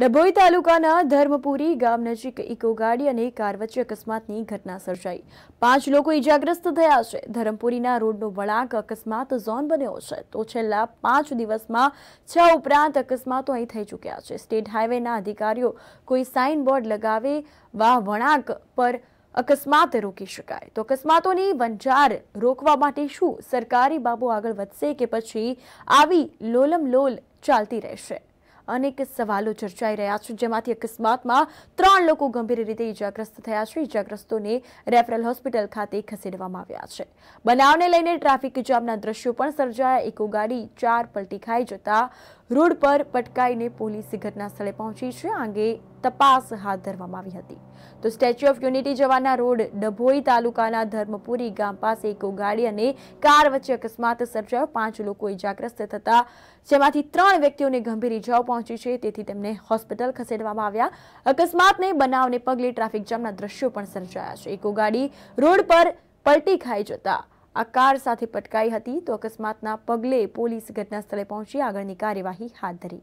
ડભોઈ તાલુકાના ધર્મપુરી ગામ નજીક ઇકો ગાડી અને કાર વચ્ચે અકસ્માતની ઘટના સર્જાઈ પાંચ લોકો ઇજાગ્રસ્ત થયા છે ધરમપુરીના રોડનો વળાંક અકસ્માત ઝોન બન્યો છે તો છેલ્લા પાંચ દિવસમાં છ ઉપરાંત અકસ્માતો અહીં થઈ ચૂક્યા છે સ્ટેટ હાઈવેના અધિકારીઓ કોઈ સાઇન બોર્ડ લગાવે વા વળાંક પર અકસ્માત રોકી શકાય તો અકસ્માતોની વંચાર રોકવા માટે શું સરકારી બાબુ આગળ વધશે કે પછી આવી લોલમ ચાલતી રહેશે અનેક સવાલો ચર્ચાઈ રહ્યા છે જેમાંથી અકસ્માતમાં ત્રણ લોકો ગંભીર રીતે ઇજાગ્રસ્ત થયા છે ઇજાગ્રસ્તોને રેફરલ હોસ્પિટલ ખાતે ખસેડવામાં આવ્યા છે બનાવને લઈને ટ્રાફિક જામના દ્રશ્યો પણ સર્જાયા એકો ગાડી ચાર પલટી ખાઈ જતા રોડ પર પટકાઈને પોલીસ ઘટના સ્થળે પહોંચી છે આ અંગે તપાસ હાથ ધરવામાં આવી હતી તો સ્ટેચ્યુ ઓફ યુનિટી જવાના રોડ ડભોઈ તાલુકાના ધર્મપુરી ગામ પાસે એક ગાડી અને કાર વચ્ચે અકસ્માત સર્જાયો પાંચ લોકો ઇજાગ્રસ્ત થતા જેમાંથી ત્રણ વ્યક્તિઓને ગંભીર ઇજાઓ પહોંચી છે તેથી તેમને હોસ્પિટલ ખસેડવામાં આવ્યા અકસ્માતને બનાવને પગલે ટ્રાફિક જામના દ્રશ્યો પણ સર્જાયા છે એક ગાડી રોડ પર પલટી ખાઈ જતા આ કાર સાથે પટકાઈ હતી તો અકસ્માતના પગલે પોલીસ ઘટના સ્થળે પહોંચી આગળની કાર્યવાહી હાથ ધરી